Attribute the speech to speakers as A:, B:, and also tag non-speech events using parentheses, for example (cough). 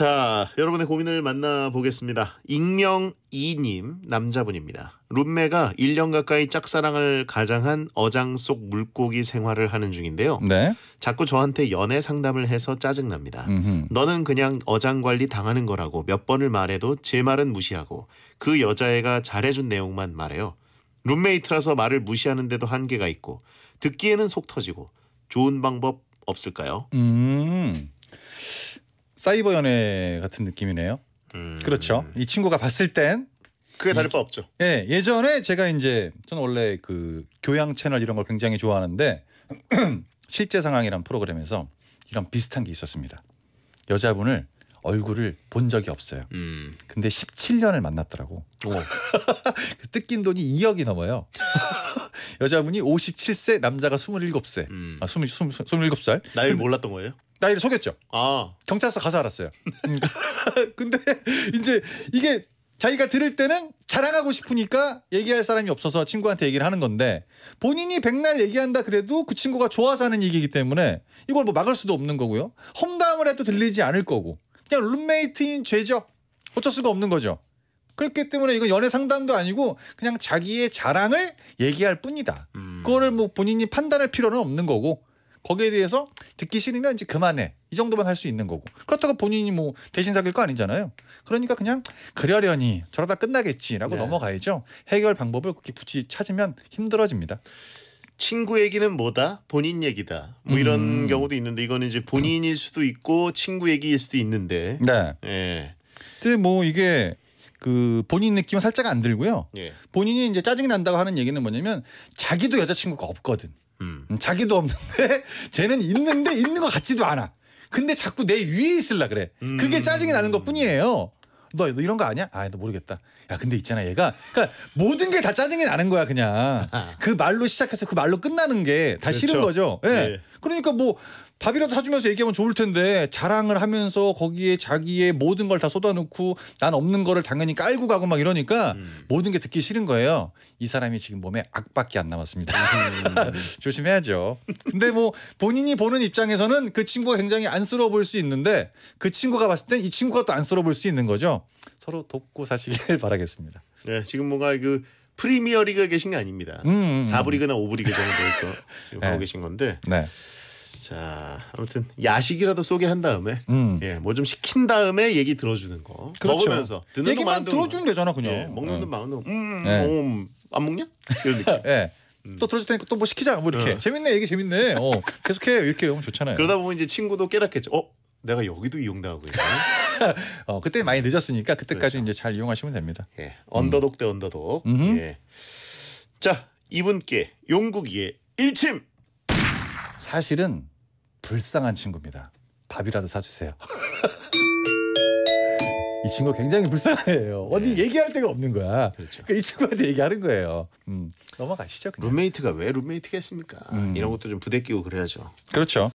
A: 자, 여러분의 고민을 만나보겠습니다. 익명 2님 남자분입니다. 룸메가 1년 가까이 짝사랑을 가장한 어장 속 물고기 생활을 하는 중인데요. 네. 자꾸 저한테 연애 상담을 해서 짜증납니다. 음흠. 너는 그냥 어장 관리 당하는 거라고 몇 번을 말해도 제 말은 무시하고 그 여자애가 잘해준 내용만 말해요. 룸메이트라서 말을 무시하는데도 한계가 있고 듣기에는 속 터지고
B: 좋은 방법
A: 없을까요?
B: 음. 사이버 연애 같은 느낌이네요. 음. 그렇죠. 이 친구가 봤을 땐 그게 다를 바 없죠. 예, 예전에 제가 이제 저는 원래 그 교양 채널 이런 걸 굉장히 좋아하는데 (clears throat) 실제 상황이란 프로그램에서 이런 비슷한 게 있었습니다. 여자분을 얼굴을 본 적이 없어요. 음. 근데 17년을 만났더라고. (laughs) 그 뜯긴 돈이 2억이 넘어요. (laughs) 여자분이 57세, 남자가 27세, 음. 아, 20, 20, 27살. 나이를 몰랐던 거예요? 나이를 속였죠. 아. 경찰서 가서 알았어요. 음. (laughs) 근데 이제 이게 자기가 들을 때는 자랑하고 싶으니까 얘기할 사람이 없어서 친구한테 얘기를 하는 건데 본인이 백날 얘기한다 그래도 그 친구가 좋아서 하는 얘기이기 때문에 이걸 뭐 막을 수도 없는 거고요. 험담을 해도 들리지 않을 거고 그냥 룸메이트인 죄죠. 어쩔 수가 없는 거죠. 그렇기 때문에 이건 연애 상담도 아니고 그냥 자기의 자랑을 얘기할 뿐이다. 음. 그거를 뭐 본인이 판단할 필요는 없는 거고 거기에 대해서 듣기 싫으면 이제 그만해 이 정도만 할 수 있는 거고 그렇다고 본인이 뭐 대신 사귈 거 아니잖아요 그러니까 그냥 그러려니 저러다 끝나겠지라고 네. 넘어가야죠 해결 방법을 그렇게 굳이 찾으면 힘들어집니다 친구 얘기는 뭐다 본인
A: 얘기다 뭐 이런 음. 경우도 있는데 이거는 이제 본인일 수도 있고 친구 얘기일 수도 있는데
B: 네 예. 근데 뭐 이게 그 본인 느낌은 살짝 안 들고요. 예. 본인이 이제 짜증 이 난다고 하는 얘기는 뭐냐면 자기도 여자친구가 없거든. 음. 음. 자기도 없는데 (laughs) 쟤는 있는데 있는 것 같지도 않아. 근데 자꾸 내 위에 있을라 그래. 그게 음. 짜증이 나는 것 뿐이에요. 너, 너 이런 거 아니야? 아, 너 모르겠다. 야, 근데 있잖아, 얘가. 그니까 모든 게 다 짜증이 나는 거야, 그냥. (laughs) 그 말로 시작해서 그 말로 끝나는 게다 그렇죠. 싫은 거죠. 예. 네. 그러니까 뭐 밥이라도 사주면서 얘기하면 좋을 텐데 자랑을 하면서 거기에 자기의 모든 걸 다 쏟아놓고 난 없는 거를 당연히 깔고 가고 막 이러니까 음. 모든 게 듣기 싫은 거예요. 이 사람이 지금 몸에 악밖에 안 남았습니다. 음. (laughs) 조심해야죠. 근데 뭐 본인이 보는 입장에서는 그 친구가 굉장히 안쓰러워 보일 수 있는데 그 친구가 봤을 땐 이 친구가 또 안쓰러워 보일 수 있는 거죠.
A: 서로 돕고 사시길 (laughs) 바라겠습니다. 네, 지금 뭔가 그 프리미어 리그에 계신 게 아닙니다. 음, 음, 4부 음. 리그나 5부 리그 정도에서 지금 (laughs) 네. 하고 계신 건데. 네. 자 아무튼 야식이라도 소개 한 다음에 음. 예뭐 좀 시킨 다음에
B: 얘기 들어주는 거 그렇죠. 먹으면서 듣는 얘기만 들어주면 되잖아 그냥 예, 먹는
A: 듯마음도 음. 음안 어, 네.
B: 음, 먹냐 이런 (laughs) 느낌 예. 음. 또 들어줄 테니까 또 뭐 시키자 뭐 이렇게 어. 재밌네 얘기 재밌네 어 계속해 이렇게 하면 좋잖아요 그러다 보면 이제 친구도 깨닫겠죠 어 내가 여기도 이용당하고 있네 (laughs) 어 그때 많이 늦었으니까 그때까지 그렇죠. 이제 잘 이용하시면 됩니다
A: 예 언더독
B: 음. 대 언더독 예자 이분께 용국이의 일침 사실은 불쌍한 친구입니다. 밥이라도 사주세요. (laughs) 이 친구 굉장히 불쌍해요. 네. 어디 네. 얘기할 데가 없는 거야. 그렇죠. 그러니까 이 친구한테 얘기하는 거예요. 음, 넘어가시죠. 그냥. 룸메이트가 왜 룸메이트겠습니까? 음. 이런 것도 좀 부대끼고 그래야죠. 그렇죠.